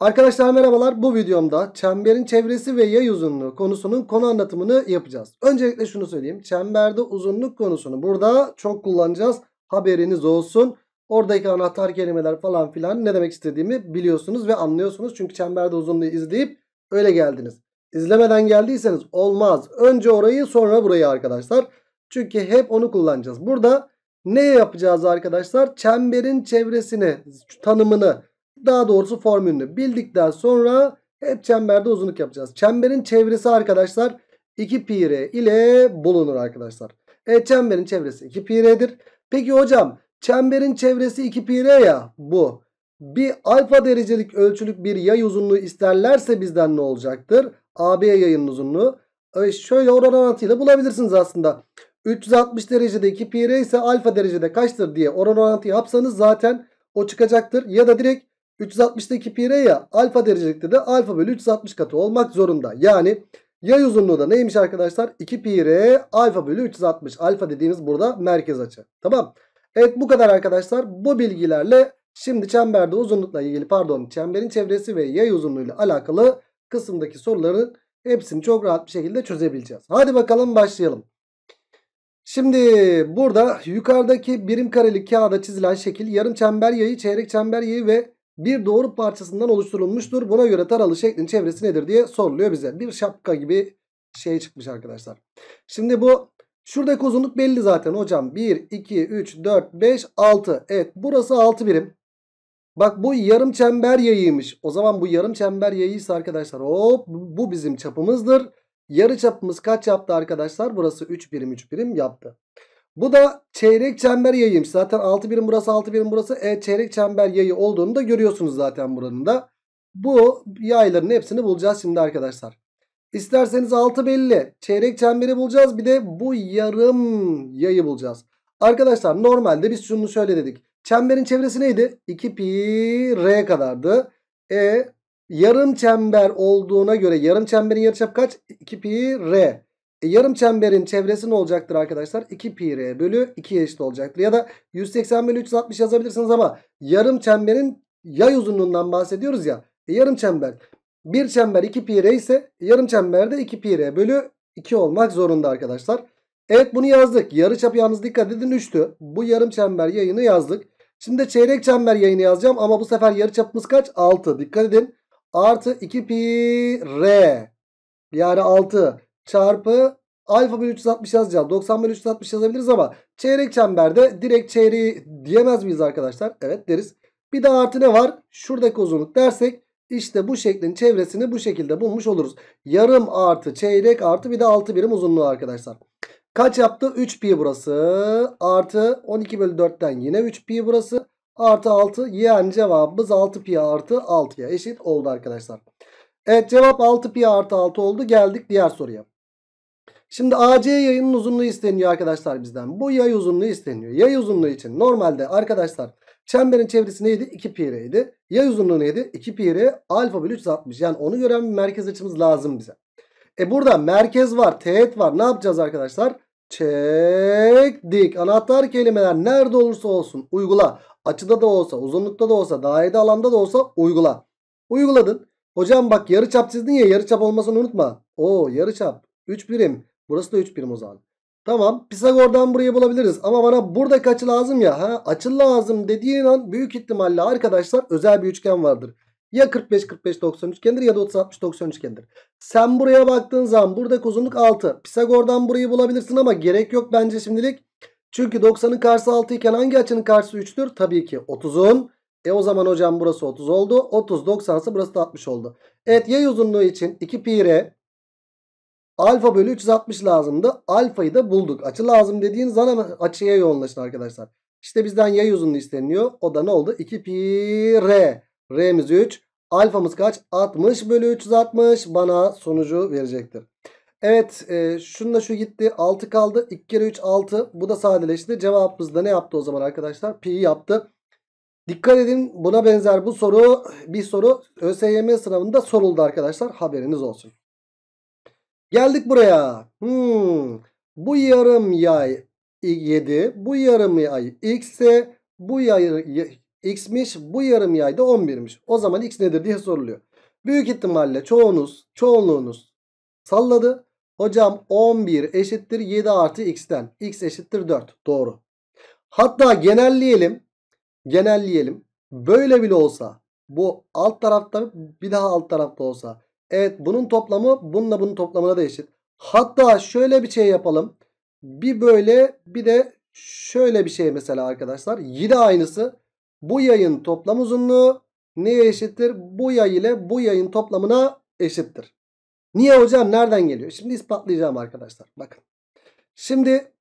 Arkadaşlar merhabalar bu videomda çemberin çevresi ve yay uzunluğu konusunun konu anlatımını yapacağız. Öncelikle şunu söyleyeyim çemberde uzunluk konusunu burada çok kullanacağız haberiniz olsun. Oradaki anahtar kelimeler falan filan ne demek istediğimi biliyorsunuz ve anlıyorsunuz. Çünkü çemberde uzunluğu izleyip öyle geldiniz. İzlemeden geldiyseniz olmaz. Önce orayı sonra burayı arkadaşlar. Çünkü hep onu kullanacağız. Burada ne yapacağız arkadaşlar? Çemberin çevresini, tanımını daha doğrusu formülünü bildikten sonra hep çemberde uzunluk yapacağız. Çemberin çevresi arkadaşlar 2 pi r ile bulunur arkadaşlar. E çemberin çevresi 2 pi r'dir. Peki hocam çemberin çevresi 2 pi r ya bu. Bir alfa derecelik ölçülük bir yay uzunluğu isterlerse bizden ne olacaktır? AB yayının uzunluğu. Evet şöyle oran orantıyla bulabilirsiniz aslında. 360 derecede 2 pi r ise alfa derecede kaçtır diye oran orantıyı yapsanız zaten o çıkacaktır. Ya da direkt 360'da pi r ya alfa derecelikte de alfa bölü 360 katı olmak zorunda. Yani yay uzunluğu da neymiş arkadaşlar? 2 pi r alfa bölü 360. Alfa dediğimiz burada merkez açı. Tamam. Evet bu kadar arkadaşlar. Bu bilgilerle şimdi çemberde uzunlukla ilgili pardon çemberin çevresi ve yay uzunluğuyla alakalı kısımdaki soruların hepsini çok rahat bir şekilde çözebileceğiz. Hadi bakalım başlayalım. Şimdi burada yukarıdaki birim kareli kağıda çizilen şekil yarım çember yayı, çeyrek çember yayı ve bir doğru parçasından oluşturulmuştur. Buna göre taralı şeklin çevresi nedir diye soruluyor bize. Bir şapka gibi şey çıkmış arkadaşlar. Şimdi bu şuradaki uzunluk belli zaten hocam. 1, 2, 3, 4, 5, 6. Evet burası 6 birim. Bak bu yarım çember yayıymış. O zaman bu yarım çember yayıysa arkadaşlar hop bu bizim çapımızdır. Yarı çapımız kaç yaptı arkadaşlar? Burası 3 birim 3 birim yaptı. Bu da çeyrek çember yayıymış. Zaten 6 birim burası 6 birim burası. E çeyrek çember yayı olduğunu da görüyorsunuz zaten buranın da. Bu yayların hepsini bulacağız şimdi arkadaşlar. İsterseniz 6 belli. Çeyrek çemberi bulacağız. Bir de bu yarım yayı bulacağız. Arkadaşlar normalde biz şunu şöyle dedik. Çemberin çevresi neydi? 2 pi r kadardı. E yarım çember olduğuna göre yarım çemberin yarıçapı kaç? 2 pi r. E, yarım çemberin çevresi ne olacaktır arkadaşlar? 2 pi r bölü 2 eşit olacaktır. Ya da 180 bölü 360 yazabilirsiniz ama yarım çemberin yay uzunluğundan bahsediyoruz ya. E, yarım çember. Bir çember 2 pi r ise yarım çemberde 2 pi r bölü 2 olmak zorunda arkadaşlar. Evet bunu yazdık. Yarı çap yalnız dikkat edin 3'tü. Bu yarım çember yayını yazdık. Şimdi de çeyrek çember yayını yazacağım ama bu sefer yarı çapımız kaç? 6. Dikkat edin. Artı 2 pi r. Yani 6 çarpı alfa bölü 360 yazacağız. 90 bölü 360 yazabiliriz ama çeyrek çemberde direkt çeyreği diyemez miyiz arkadaşlar? Evet deriz. Bir de artı ne var? Şuradaki uzunluk dersek işte bu şeklin çevresini bu şekilde bulmuş oluruz. Yarım artı çeyrek artı bir de 6 birim uzunluğu arkadaşlar. Kaç yaptı? 3 pi burası. Artı 12 bölü 4'ten yine 3 pi burası. Artı 6 yani cevabımız 6 pi artı 6'ya eşit oldu arkadaşlar. Evet cevap 6 pi artı 6 oldu. Geldik diğer soruya. Şimdi AC yayının uzunluğu isteniyor arkadaşlar bizden. Bu yay uzunluğu isteniyor. Yay uzunluğu için normalde arkadaşlar çemberin çevresi neydi? 2 pi r'ydi. Yay uzunluğu neydi? 2 pi r alfa bölü 360. Yani onu gören bir merkez açımız lazım bize. E burada merkez var, teğet var. Ne yapacağız arkadaşlar? Çektik. Anahtar kelimeler nerede olursa olsun uygula. Açıda da olsa, uzunlukta da olsa, dairede alanda da olsa uygula. Uyguladın. Hocam bak yarı çap çizdin ya yarı çap olmasını unutma. Oo yarı çap 3 birim. Burası da 3 birim o zaman. Tamam Pisagor'dan burayı bulabiliriz. Ama bana burada açı lazım ya. Ha, açı lazım dediğin an büyük ihtimalle arkadaşlar özel bir üçgen vardır. Ya 45-45-90 üçgendir ya da 30-60-90 üçgendir. Sen buraya baktığın zaman buradaki uzunluk 6. Pisagor'dan burayı bulabilirsin ama gerek yok bence şimdilik. Çünkü 90'ın karşısı 6 iken hangi açının karşısı 3'tür? Tabii ki 30'un e o zaman hocam burası 30 oldu. 30 90'sı burası da 60 oldu. Evet yay uzunluğu için 2 pi r alfa bölü 360 lazımdı. Alfayı da bulduk. Açı lazım dediğin zaman açıya yoğunlaşın arkadaşlar. İşte bizden yay uzunluğu isteniyor. O da ne oldu? 2 pi r. R'miz 3. Alfamız kaç? 60 bölü 360 bana sonucu verecektir. Evet e, şununla şu gitti 6 kaldı 2 kere 3 6 bu da sadeleşti cevabımızda ne yaptı o zaman arkadaşlar pi yaptı Dikkat edin buna benzer bu soru bir soru ÖSYM sınavında soruldu arkadaşlar. Haberiniz olsun. Geldik buraya. Hmm. Bu yarım yay 7. Bu yarım yay x ise bu yay x'miş. Bu yarım yay da 11'miş. O zaman x nedir diye soruluyor. Büyük ihtimalle çoğunuz, çoğunluğunuz salladı. Hocam 11 eşittir 7 artı x'ten. x eşittir 4. Doğru. Hatta genelleyelim genelleyelim. Böyle bile olsa bu alt tarafta bir daha alt tarafta olsa. Evet bunun toplamı bununla bunun toplamına da eşit. Hatta şöyle bir şey yapalım. Bir böyle bir de şöyle bir şey mesela arkadaşlar. Yine aynısı. Bu yayın toplam uzunluğu neye eşittir? Bu yay ile bu yayın toplamına eşittir. Niye hocam? Nereden geliyor? Şimdi ispatlayacağım arkadaşlar. Bakın. Şimdi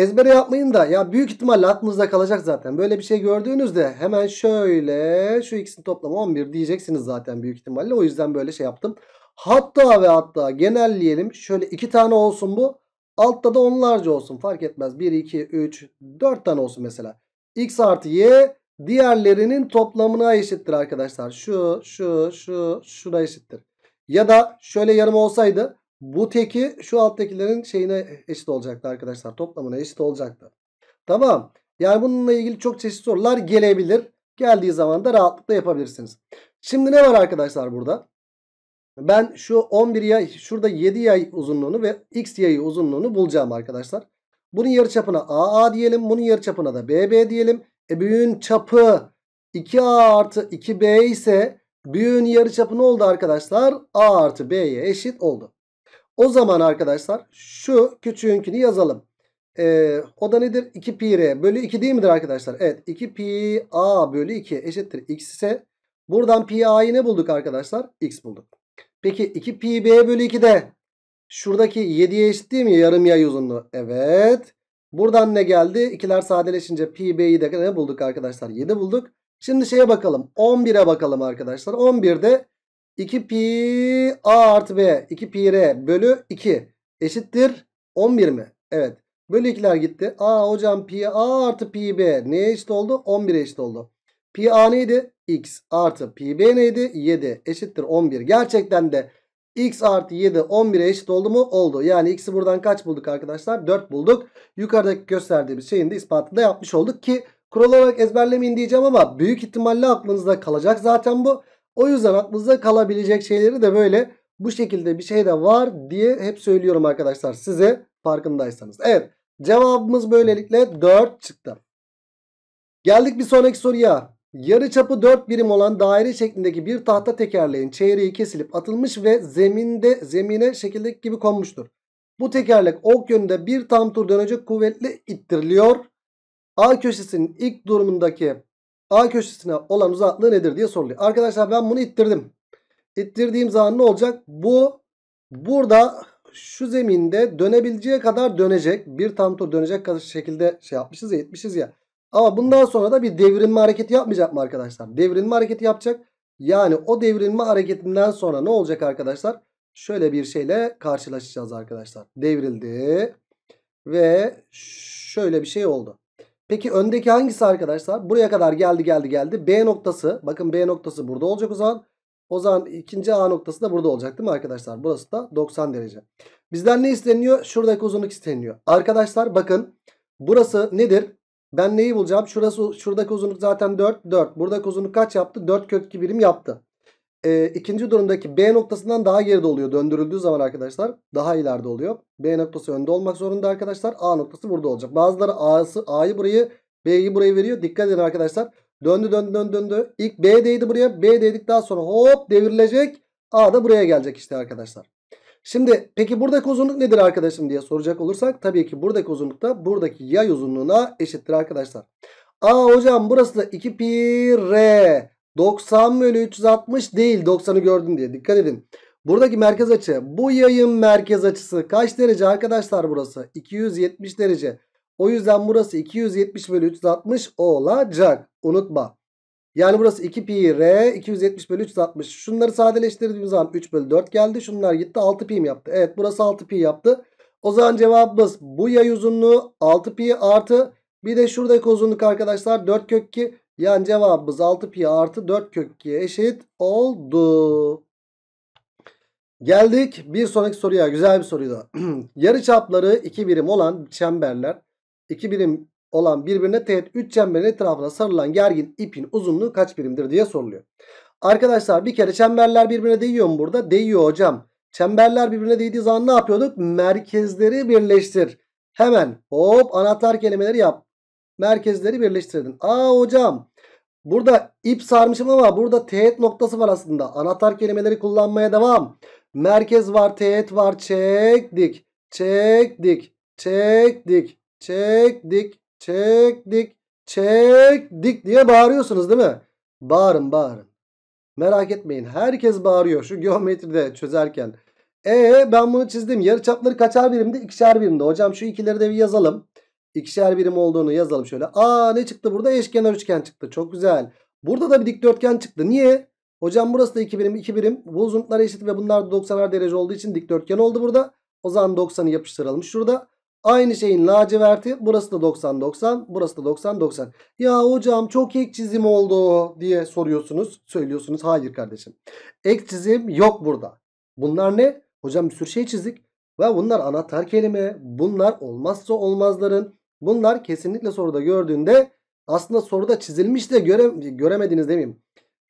ezbere yapmayın da ya büyük ihtimalle aklınızda kalacak zaten. Böyle bir şey gördüğünüzde hemen şöyle şu ikisinin toplamı 11 diyeceksiniz zaten büyük ihtimalle. O yüzden böyle şey yaptım. Hatta ve hatta genelleyelim. Şöyle iki tane olsun bu. Altta da onlarca olsun fark etmez. 1, 2, 3, 4 tane olsun mesela. X artı Y diğerlerinin toplamına eşittir arkadaşlar. Şu, şu, şu, şuna eşittir. Ya da şöyle yarım olsaydı bu teki şu alttakilerin şeyine eşit olacaktı arkadaşlar. Toplamına eşit olacaktı. Tamam. Yani bununla ilgili çok çeşitli sorular gelebilir. Geldiği zaman da rahatlıkla yapabilirsiniz. Şimdi ne var arkadaşlar burada? Ben şu 11 yay, şurada 7 yay uzunluğunu ve x yayı uzunluğunu bulacağım arkadaşlar. Bunun yarıçapına AA diyelim. Bunun yarıçapına da BB diyelim. E büyüğün çapı 2A artı 2B ise büyüğün yarıçapı ne oldu arkadaşlar? A artı B'ye eşit oldu. O zaman arkadaşlar şu küçüğünkünü yazalım. Ee, o da nedir? 2 pi r bölü 2 değil midir arkadaşlar? Evet 2 pi a bölü 2 eşittir x ise buradan pi a'yı ne bulduk arkadaşlar? x bulduk. Peki 2 pi b bölü 2 de şuradaki 7'ye eşit değil mi? Yarım yay uzunluğu. Evet. Buradan ne geldi? İkiler sadeleşince pi b'yi de ne bulduk arkadaşlar? 7 bulduk. Şimdi şeye bakalım. 11'e bakalım arkadaşlar. 11'de 2 pi a artı b 2 pi r bölü 2 eşittir 11 mi? Evet. Bölü 2'ler gitti. A hocam pi a artı pi b neye eşit oldu? 11 eşit oldu. Pi a neydi? x artı pi b neydi? 7 eşittir 11. Gerçekten de x artı 7 11'e eşit oldu mu? Oldu. Yani x'i buradan kaç bulduk arkadaşlar? 4 bulduk. Yukarıdaki gösterdiğimiz şeyin de ispatını da yapmış olduk ki kural olarak ezberlemeyin diyeceğim ama büyük ihtimalle aklınızda kalacak zaten bu. O yüzden aklınıza kalabilecek şeyleri de böyle bu şekilde bir şey de var diye hep söylüyorum arkadaşlar size farkındaysanız. Evet cevabımız böylelikle 4 çıktı. Geldik bir sonraki soruya. Yarı çapı 4 birim olan daire şeklindeki bir tahta tekerleğin çeyreği kesilip atılmış ve zeminde zemine şekildeki gibi konmuştur. Bu tekerlek ok yönünde bir tam tur dönecek kuvvetle ittiriliyor. A köşesinin ilk durumundaki A köşesine olan uzaklığı nedir diye soruluyor. Arkadaşlar ben bunu ittirdim. İttirdiğim zaman ne olacak? Bu burada şu zeminde dönebileceği kadar dönecek. Bir tam tur dönecek kadar şekilde şey yapmışız ya etmişiz ya. Ama bundan sonra da bir devrilme hareketi yapmayacak mı arkadaşlar? Devrilme hareketi yapacak. Yani o devrilme hareketinden sonra ne olacak arkadaşlar? Şöyle bir şeyle karşılaşacağız arkadaşlar. Devrildi ve şöyle bir şey oldu. Peki öndeki hangisi arkadaşlar? Buraya kadar geldi geldi geldi. B noktası. Bakın B noktası burada olacak o zaman. O zaman ikinci A noktası da burada olacak değil mi arkadaşlar? Burası da 90 derece. Bizden ne isteniyor? Şuradaki uzunluk isteniyor. Arkadaşlar bakın. Burası nedir? Ben neyi bulacağım? Şurası, şuradaki uzunluk zaten 4. 4. Buradaki uzunluk kaç yaptı? 4 kök 2 birim yaptı e, ikinci durumdaki B noktasından daha geride oluyor. Döndürüldüğü zaman arkadaşlar daha ileride oluyor. B noktası önde olmak zorunda arkadaşlar. A noktası burada olacak. Bazıları A'sı A'yı burayı B'yi burayı veriyor. Dikkat edin arkadaşlar. Döndü döndü döndü döndü. İlk B değdi buraya. B daha sonra hop devrilecek. A da buraya gelecek işte arkadaşlar. Şimdi peki buradaki uzunluk nedir arkadaşım diye soracak olursak tabii ki buradaki uzunluk da buradaki yay uzunluğuna eşittir arkadaşlar. A hocam burası da 2 pi r. 90 bölü 360 değil 90'ı gördün diye dikkat edin. Buradaki merkez açı bu yayın merkez açısı kaç derece arkadaşlar burası? 270 derece. O yüzden burası 270 bölü 360 olacak. Unutma. Yani burası 2 pi r 270 bölü 360. Şunları sadeleştirdiğimiz zaman 3 bölü 4 geldi. Şunlar gitti 6 pi yaptı? Evet burası 6 pi yaptı. O zaman cevabımız bu yay uzunluğu 6 pi artı bir de şuradaki uzunluk arkadaşlar 4 kök 2 yani cevabımız 6 pi artı 4 kök 2'ye eşit oldu. Geldik bir sonraki soruya. Güzel bir soruydu. Yarı çapları 2 birim olan çemberler 2 birim olan birbirine teğet 3 çemberin etrafına sarılan gergin ipin uzunluğu kaç birimdir diye soruluyor. Arkadaşlar bir kere çemberler birbirine değiyor mu burada? Değiyor hocam. Çemberler birbirine değdiği zaman ne yapıyorduk? Merkezleri birleştir. Hemen hop anahtar kelimeleri yap merkezleri birleştirdin. Aa hocam burada ip sarmışım ama burada teğet noktası var aslında. Anahtar kelimeleri kullanmaya devam. Merkez var teğet var çektik çektik çektik çektik çektik çektik diye bağırıyorsunuz değil mi? Bağırın bağırın. Merak etmeyin herkes bağırıyor şu geometride çözerken. E ben bunu çizdim. yarıçapları kaçar birimde? ikişer birimde. Hocam şu ikileri de bir yazalım ikişer birim olduğunu yazalım şöyle. Aa ne çıktı burada? Eşkenar üçgen çıktı. Çok güzel. Burada da bir dikdörtgen çıktı. Niye? Hocam burası da 2 birim 2 birim. Bu uzunluklar eşit ve bunlar 90'ar derece olduğu için dikdörtgen oldu burada. O zaman 90'ı yapıştıralım şurada. Aynı şeyin laciverti. Burası da 90 90. Burası da 90 90. Ya hocam çok ek çizim oldu diye soruyorsunuz. Söylüyorsunuz. Hayır kardeşim. Ek çizim yok burada. Bunlar ne? Hocam bir sürü şey çizdik. Ve bunlar anahtar kelime. Bunlar olmazsa olmazların Bunlar kesinlikle soruda gördüğünde aslında soruda çizilmiş de göre, göremediniz demeyeyim.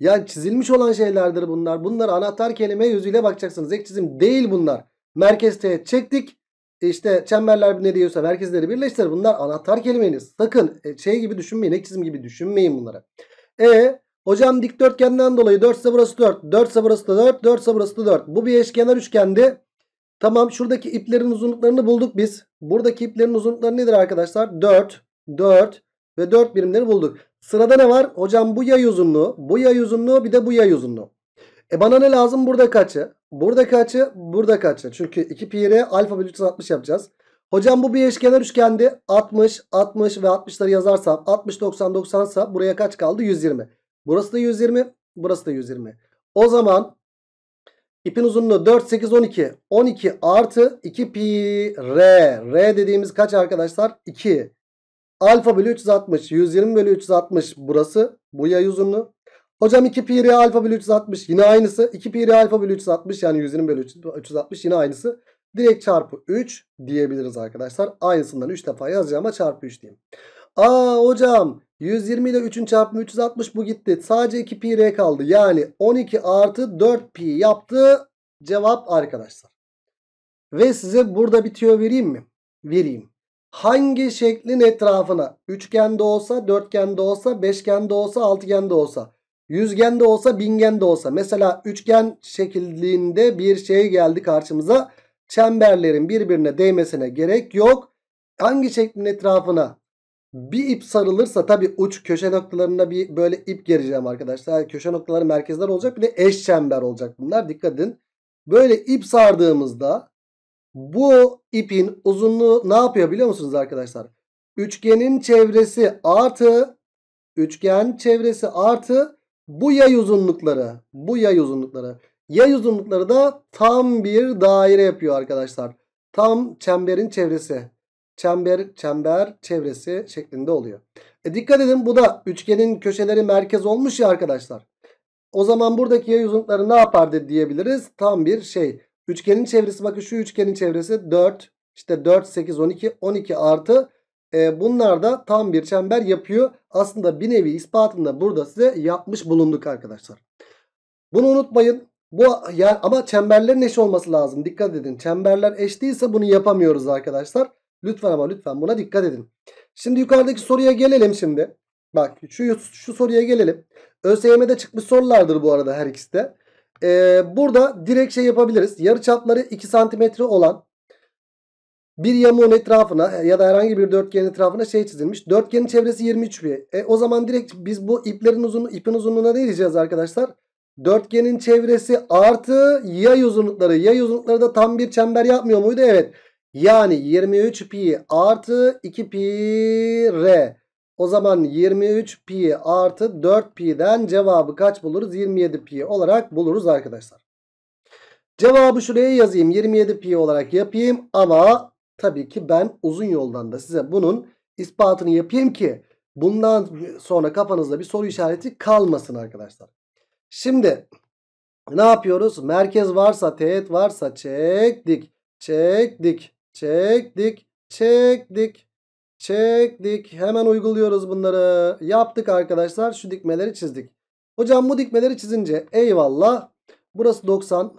Yani çizilmiş olan şeylerdir bunlar. Bunlar anahtar kelime yüzüyle bakacaksınız. Ek çizim değil bunlar. Merkez teğet çektik. İşte çemberler ne diyorsa merkezleri birleştir. Bunlar anahtar kelimeniz. Sakın e, şey gibi düşünmeyin. Ek çizim gibi düşünmeyin bunları. E hocam dikdörtgenden dolayı 4 ise burası 4. 4 ise burası da 4. 4 ise burası da 4. Bu bir eşkenar üçgendi. Tamam şuradaki iplerin uzunluklarını bulduk biz. Buradaki iplerin uzunlukları nedir arkadaşlar? 4, 4 ve 4 birimleri bulduk. Sırada ne var? Hocam bu yay uzunluğu, bu yay uzunluğu bir de bu yay uzunluğu. E bana ne lazım? Burada kaçı? Burada kaçı? Burada kaçı? Çünkü 2 pi alfa bölü 360 yapacağız. Hocam bu bir eşkenar üçgendi. 60, 60 ve 60'ları yazarsam 60, 90, 90 sa buraya kaç kaldı? 120. Burası da 120, burası da 120. O zaman İpin uzunluğu 4, 8, 12. 12 artı 2 pi r. R dediğimiz kaç arkadaşlar? 2. Alfa bölü 360. 120 bölü 360 burası. Bu yay uzunluğu. Hocam 2 pi r alfa bölü 360 yine aynısı. 2 pi r alfa bölü 360 yani 120 bölü 360 yine aynısı. Direkt çarpı 3 diyebiliriz arkadaşlar. Aynısından 3 defa yazacağıma çarpı 3 diyeyim. Aa hocam 120 ile 3'ün çarpımı 360 bu gitti. Sadece 2 pi r kaldı. Yani 12 artı 4 pi yaptı cevap arkadaşlar. Ve size burada bitiyor vereyim mi? Vereyim. Hangi şeklin etrafına üçgende olsa, dörtgende olsa, beşgende olsa, altıgende olsa, yüzgende olsa, bingende olsa. Mesela üçgen şekilliğinde bir şey geldi karşımıza. Çemberlerin birbirine değmesine gerek yok. Hangi şeklin etrafına bir ip sarılırsa tabi uç köşe noktalarına bir böyle ip gereceğim arkadaşlar. Yani köşe noktaları merkezler olacak bir de eş çember olacak bunlar dikkat edin. Böyle ip sardığımızda bu ipin uzunluğu ne yapıyor biliyor musunuz arkadaşlar? Üçgenin çevresi artı üçgen çevresi artı bu yay uzunlukları. Bu yay uzunlukları. Yay uzunlukları da tam bir daire yapıyor arkadaşlar. Tam çemberin çevresi çember, çember çevresi şeklinde oluyor. E dikkat edin bu da üçgenin köşeleri merkez olmuş ya arkadaşlar. O zaman buradaki yay uzunlukları ne yapardı diyebiliriz. Tam bir şey. Üçgenin çevresi bakın şu üçgenin çevresi 4. İşte 4, 8, 12, 12 artı. E, bunlar da tam bir çember yapıyor. Aslında bir nevi ispatında burada size yapmış bulunduk arkadaşlar. Bunu unutmayın. Bu yani ama çemberlerin eş olması lazım. Dikkat edin. Çemberler eş değilse bunu yapamıyoruz arkadaşlar. Lütfen ama lütfen buna dikkat edin. Şimdi yukarıdaki soruya gelelim şimdi. Bak şu, şu soruya gelelim. ÖSYM'de çıkmış sorulardır bu arada her ikisi de. Ee, burada direkt şey yapabiliriz. Yarı çapları 2 santimetre olan bir yamuğun etrafına ya da herhangi bir dörtgenin etrafına şey çizilmiş. Dörtgenin çevresi 23 bir. E, o zaman direkt biz bu iplerin uzun, ipin uzunluğuna ne diyeceğiz arkadaşlar? Dörtgenin çevresi artı yay uzunlukları. Yay uzunlukları da tam bir çember yapmıyor muydu? Evet. Yani 23 pi artı 2 pi r. O zaman 23 pi artı 4 pi'den cevabı kaç buluruz? 27 pi olarak buluruz arkadaşlar. Cevabı şuraya yazayım. 27 pi olarak yapayım ama tabii ki ben uzun yoldan da size bunun ispatını yapayım ki bundan sonra kafanızda bir soru işareti kalmasın arkadaşlar. Şimdi ne yapıyoruz? Merkez varsa teğet varsa çektik. Çektik. Çektik. Çektik. Çektik. Hemen uyguluyoruz bunları. Yaptık arkadaşlar. Şu dikmeleri çizdik. Hocam bu dikmeleri çizince eyvallah. Burası 90.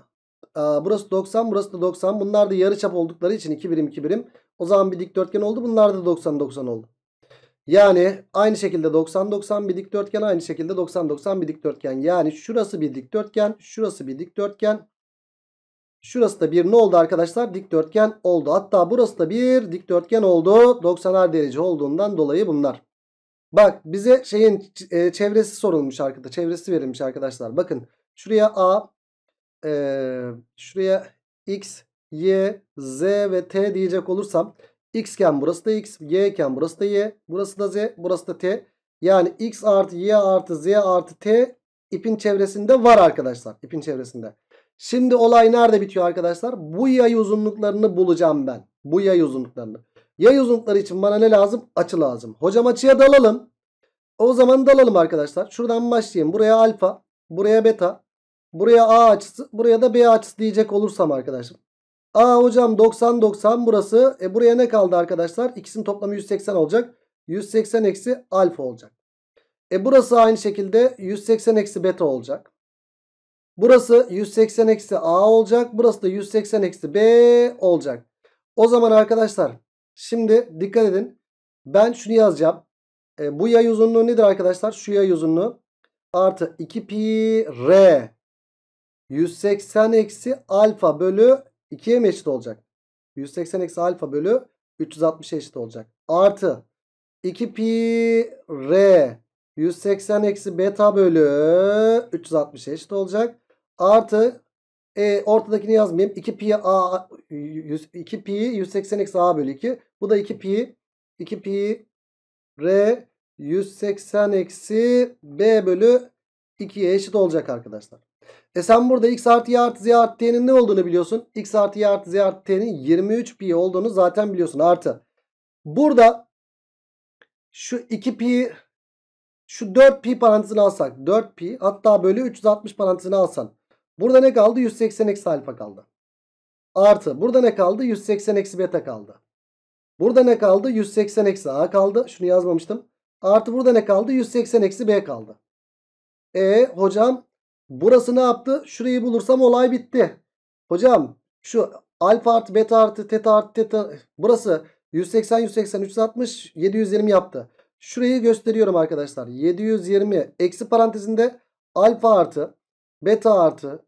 burası 90. Burası da 90. Bunlar da yarı çap oldukları için 2 birim 2 birim. O zaman bir dikdörtgen oldu. Bunlar da 90 90 oldu. Yani aynı şekilde 90 90 bir dikdörtgen aynı şekilde 90 90 bir dikdörtgen. Yani şurası bir dikdörtgen, şurası bir dikdörtgen, Şurası da bir ne oldu arkadaşlar? Dikdörtgen oldu. Hatta burası da bir dikdörtgen oldu. 90'ar derece olduğundan dolayı bunlar. Bak bize şeyin e, çevresi sorulmuş arkadaşlar. Çevresi verilmiş arkadaşlar. Bakın şuraya A, e, şuraya X, Y, Z ve T diyecek olursam X iken burası da X, Y iken burası da Y, burası da Z, burası da T. Yani X artı Y artı Z artı T ipin çevresinde var arkadaşlar. İpin çevresinde. Şimdi olay nerede bitiyor arkadaşlar? Bu yay uzunluklarını bulacağım ben. Bu yay uzunluklarını. Yay uzunlukları için bana ne lazım? Açı lazım. Hocam açıya dalalım. O zaman dalalım arkadaşlar. Şuradan başlayayım. Buraya alfa. Buraya beta. Buraya A açısı. Buraya da B açısı diyecek olursam arkadaşım. A hocam 90 90 burası. E buraya ne kaldı arkadaşlar? İkisinin toplamı 180 olacak. 180 eksi alfa olacak. E burası aynı şekilde 180 eksi beta olacak. Burası 180 eksi A olacak. Burası da 180 eksi B olacak. O zaman arkadaşlar şimdi dikkat edin. Ben şunu yazacağım. E, bu yay uzunluğu nedir arkadaşlar? Şu yay uzunluğu artı 2 pi R 180 eksi alfa bölü 2'ye mi eşit olacak? 180 eksi alfa bölü 360 eşit olacak. Artı 2 pi R 180 eksi beta bölü 360 eşit olacak artı e, ortadakini yazmayayım. 2 pi a 100, 2 pi 180 eksi a bölü 2. Bu da 2 pi 2 pi r 180 eksi b bölü 2'ye eşit olacak arkadaşlar. E sen burada x artı y artı z artı t'nin ne olduğunu biliyorsun. x artı y artı z artı t'nin 23 pi olduğunu zaten biliyorsun artı. Burada şu 2 pi şu 4 pi parantezini alsak 4 pi hatta bölü 360 parantezini alsan Burada ne kaldı? 180 eksi alfa kaldı. Artı. Burada ne kaldı? 180 eksi beta kaldı. Burada ne kaldı? 180 eksi a kaldı. Şunu yazmamıştım. Artı burada ne kaldı? 180 eksi b kaldı. E hocam burası ne yaptı? Şurayı bulursam olay bitti. Hocam şu alfa artı beta artı teta artı teta burası 180 180 360 720 yaptı. Şurayı gösteriyorum arkadaşlar. 720 eksi parantezinde alfa artı beta artı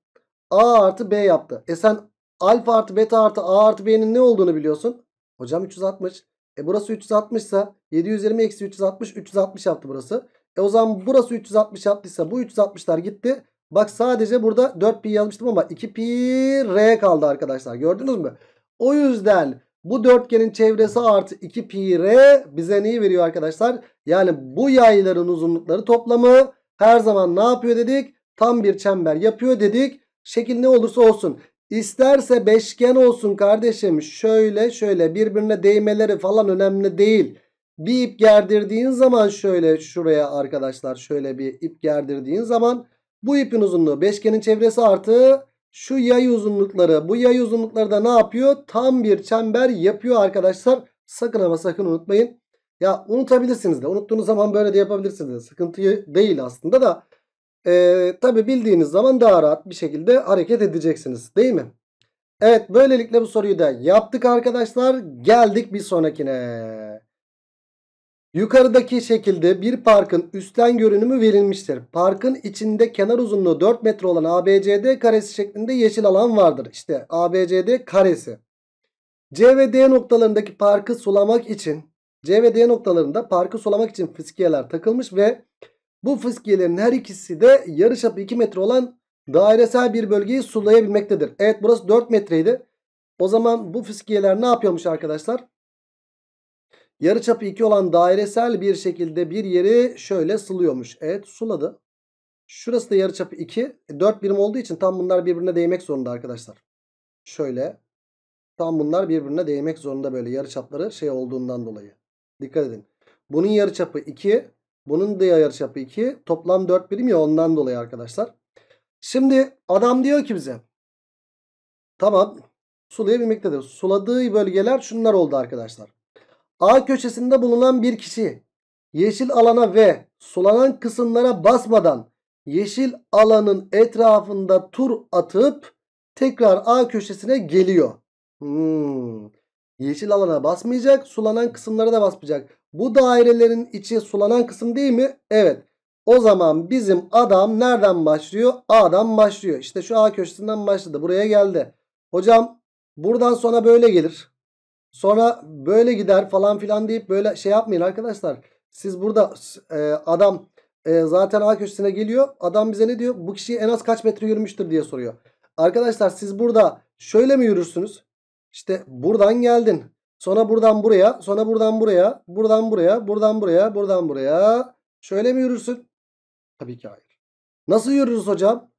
A artı B yaptı. E sen alfa artı beta artı A artı B'nin ne olduğunu biliyorsun. Hocam 360. E burası 360 ise 720 eksi 360 360 yaptı burası. E o zaman burası 360 yaptıysa bu 360'lar gitti. Bak sadece burada 4pi yazmıştım ama 2pi r kaldı arkadaşlar. Gördünüz mü? O yüzden bu dörtgenin çevresi artı 2pi r bize neyi veriyor arkadaşlar? Yani bu yayların uzunlukları toplamı her zaman ne yapıyor dedik? Tam bir çember yapıyor dedik. Şekil ne olursa olsun. İsterse beşgen olsun kardeşim. Şöyle şöyle birbirine değmeleri falan önemli değil. Bir ip gerdirdiğin zaman şöyle şuraya arkadaşlar şöyle bir ip gerdirdiğin zaman bu ipin uzunluğu beşgenin çevresi artı şu yay uzunlukları. Bu yay uzunlukları da ne yapıyor? Tam bir çember yapıyor arkadaşlar. Sakın ama sakın unutmayın. Ya unutabilirsiniz de unuttuğunuz zaman böyle de yapabilirsiniz. Sıkıntı değil aslında da e, ee, tabi bildiğiniz zaman daha rahat bir şekilde hareket edeceksiniz değil mi? Evet böylelikle bu soruyu da yaptık arkadaşlar. Geldik bir sonrakine. Yukarıdaki şekilde bir parkın üstten görünümü verilmiştir. Parkın içinde kenar uzunluğu 4 metre olan ABCD karesi şeklinde yeşil alan vardır. İşte ABCD karesi. C ve D noktalarındaki parkı sulamak için C ve D noktalarında parkı sulamak için fiskiyeler takılmış ve bu fıskiyelerin her ikisi de yarı çapı 2 metre olan dairesel bir bölgeyi sulayabilmektedir. Evet burası 4 metreydi. O zaman bu fıskiyeler ne yapıyormuş arkadaşlar? Yarı çapı 2 olan dairesel bir şekilde bir yeri şöyle sılıyormuş. Evet suladı. Şurası da yarı çapı 2. 4 e, birim olduğu için tam bunlar birbirine değmek zorunda arkadaşlar. Şöyle. Tam bunlar birbirine değmek zorunda böyle yarı çapları şey olduğundan dolayı. Dikkat edin. Bunun yarı çapı 2. Bunun da yarıçapı 2. Toplam 4 birim ya ondan dolayı arkadaşlar. Şimdi adam diyor ki bize. Tamam sulayabilmektedir. Suladığı bölgeler şunlar oldu arkadaşlar. A köşesinde bulunan bir kişi yeşil alana ve sulanan kısımlara basmadan yeşil alanın etrafında tur atıp tekrar A köşesine geliyor. Hmm. Yeşil alana basmayacak, sulanan kısımlara da basmayacak. Bu dairelerin içi sulanan kısım değil mi? Evet. O zaman bizim adam nereden başlıyor? A'dan başlıyor. İşte şu A köşesinden başladı. Buraya geldi. Hocam buradan sonra böyle gelir. Sonra böyle gider falan filan deyip böyle şey yapmayın arkadaşlar. Siz burada e, adam e, zaten A köşesine geliyor. Adam bize ne diyor? Bu kişi en az kaç metre yürümüştür diye soruyor. Arkadaşlar siz burada şöyle mi yürürsünüz? İşte buradan geldin. Sonra buradan buraya. Sonra buradan buraya. Buradan buraya. Buradan buraya. Buradan buraya. Şöyle mi yürürsün? Tabii ki hayır. Nasıl yürürüz hocam?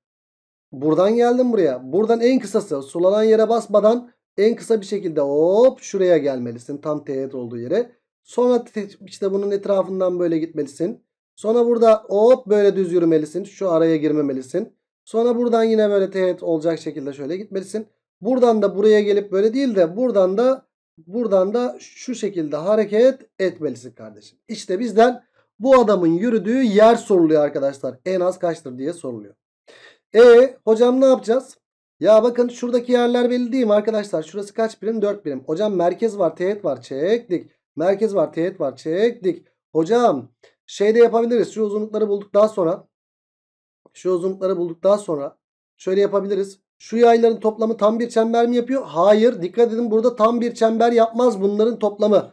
Buradan geldim buraya. Buradan en kısası sulanan yere basmadan en kısa bir şekilde hop şuraya gelmelisin. Tam teğet olduğu yere. Sonra işte bunun etrafından böyle gitmelisin. Sonra burada hop böyle düz yürümelisin. Şu araya girmemelisin. Sonra buradan yine böyle teğet olacak şekilde şöyle gitmelisin. Buradan da buraya gelip böyle değil de buradan da Buradan da şu şekilde hareket etmelisin kardeşim. İşte bizden bu adamın yürüdüğü yer soruluyor arkadaşlar. En az kaçtır diye soruluyor. E hocam ne yapacağız? Ya bakın şuradaki yerler belli değil mi arkadaşlar? Şurası kaç birim? 4 birim. Hocam merkez var, teğet var. Çektik. Merkez var, teğet var. Çektik. Hocam şey de yapabiliriz. Şu uzunlukları bulduktan sonra şu uzunlukları bulduktan sonra şöyle yapabiliriz. Şu yayların toplamı tam bir çember mi yapıyor? Hayır. Dikkat edin burada tam bir çember yapmaz bunların toplamı.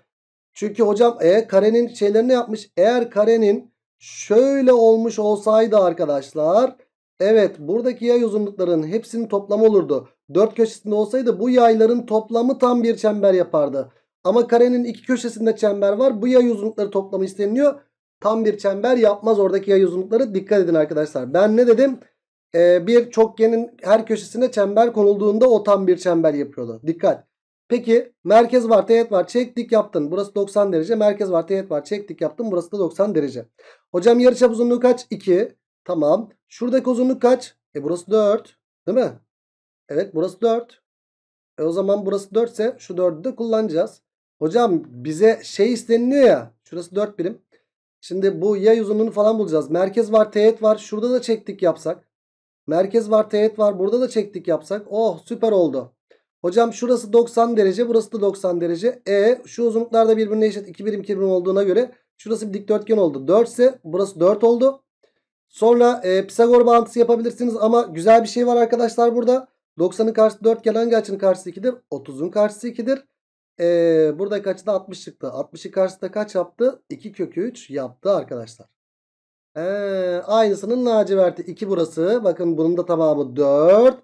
Çünkü hocam e karenin şeylerini yapmış. Eğer karenin şöyle olmuş olsaydı arkadaşlar. Evet buradaki yay uzunluklarının hepsinin toplamı olurdu. Dört köşesinde olsaydı bu yayların toplamı tam bir çember yapardı. Ama karenin iki köşesinde çember var. Bu yay uzunlukları toplamı isteniliyor. Tam bir çember yapmaz oradaki yay uzunlukları. Dikkat edin arkadaşlar. Ben ne dedim? e, bir çokgenin her köşesine çember konulduğunda o tam bir çember yapıyordu. Dikkat. Peki merkez var teğet var çektik yaptın. Burası 90 derece. Merkez var teğet var çektik yaptın. Burası da 90 derece. Hocam yarıçap uzunluğu kaç? 2. Tamam. Şuradaki uzunluk kaç? E burası 4. Değil mi? Evet burası 4. E o zaman burası 4 ise şu 4'ü de kullanacağız. Hocam bize şey isteniliyor ya. Şurası 4 birim. Şimdi bu yay uzunluğunu falan bulacağız. Merkez var teğet var. Şurada da çektik yapsak. Merkez var teğet var. Burada da çektik yapsak. Oh süper oldu. Hocam şurası 90 derece. Burası da 90 derece. E şu uzunluklar da birbirine eşit. 2 birim 2 birim olduğuna göre şurası bir dikdörtgen oldu. 4 ise burası 4 oldu. Sonra e, Pisagor bağıntısı yapabilirsiniz. Ama güzel bir şey var arkadaşlar burada. 90'ın karşısı 4 gelen hangi açının karşısı 2'dir? 30'un karşısı 2'dir. Ee, buradaki açıda 60 çıktı. 60'ın karşısında kaç yaptı? 2 kökü 3 yaptı arkadaşlar. Ee, aynısının laciverti 2 burası. Bakın bunun da tamamı 4.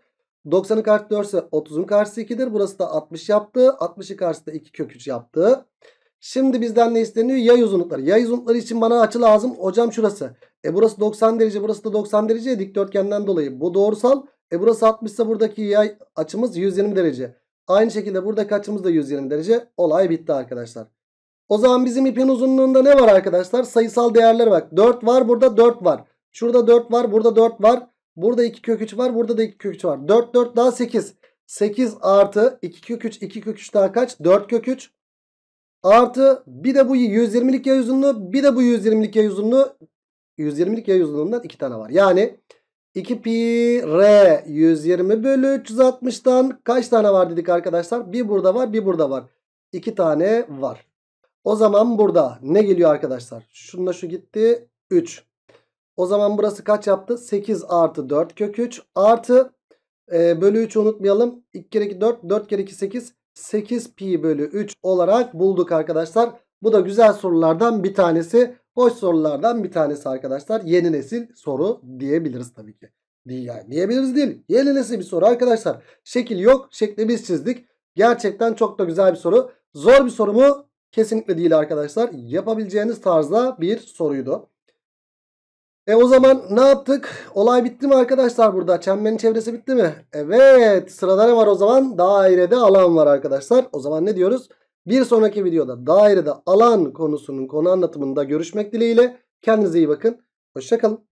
90'ın karşı 4 ise 30'un karşısı 2'dir. Burası da 60 yaptı. 60'ı karşı da 2 kök yaptı. Şimdi bizden ne isteniyor? Yay uzunlukları. Yay uzunlukları için bana açı lazım. Hocam şurası. E burası 90 derece. Burası da 90 derece. Dikdörtgenden dolayı. Bu doğrusal. E burası 60 ise buradaki yay açımız 120 derece. Aynı şekilde buradaki açımız da 120 derece. Olay bitti arkadaşlar. O zaman bizim ipin uzunluğunda ne var arkadaşlar? Sayısal değerler bak. 4 var burada 4 var. Şurada 4 var burada 4 var. Burada 2 kök 3 var burada da 2 kök 3 var. 4 4 daha 8. 8 artı 2 kök 3 2 kök 3 daha kaç? 4 kök 3. Artı bir de bu 120'lik yay uzunluğu bir de bu 120'lik yay uzunluğu 120'lik yay uzunluğundan 2 tane var. Yani 2 pi r 120 bölü 360'dan kaç tane var dedik arkadaşlar? Bir burada var bir burada var. 2 tane var. O zaman burada ne geliyor arkadaşlar? Şununla şu gitti 3. O zaman burası kaç yaptı? 8 artı 4 kök 3 artı e, bölü 3 unutmayalım. 2 kere 2 4 4 kere 2 8 8 pi bölü 3 olarak bulduk arkadaşlar. Bu da güzel sorulardan bir tanesi. Hoş sorulardan bir tanesi arkadaşlar. Yeni nesil soru diyebiliriz tabii ki. Değil yani diyebiliriz değil. Yeni nesil bir soru arkadaşlar. Şekil yok. Şekli biz çizdik. Gerçekten çok da güzel bir soru. Zor bir soru mu? Kesinlikle değil arkadaşlar. Yapabileceğiniz tarzda bir soruydu. E o zaman ne yaptık? Olay bitti mi arkadaşlar burada? Çemberin çevresi bitti mi? Evet. Sırada ne var o zaman? Dairede alan var arkadaşlar. O zaman ne diyoruz? Bir sonraki videoda dairede alan konusunun konu anlatımında görüşmek dileğiyle. Kendinize iyi bakın. Hoşçakalın.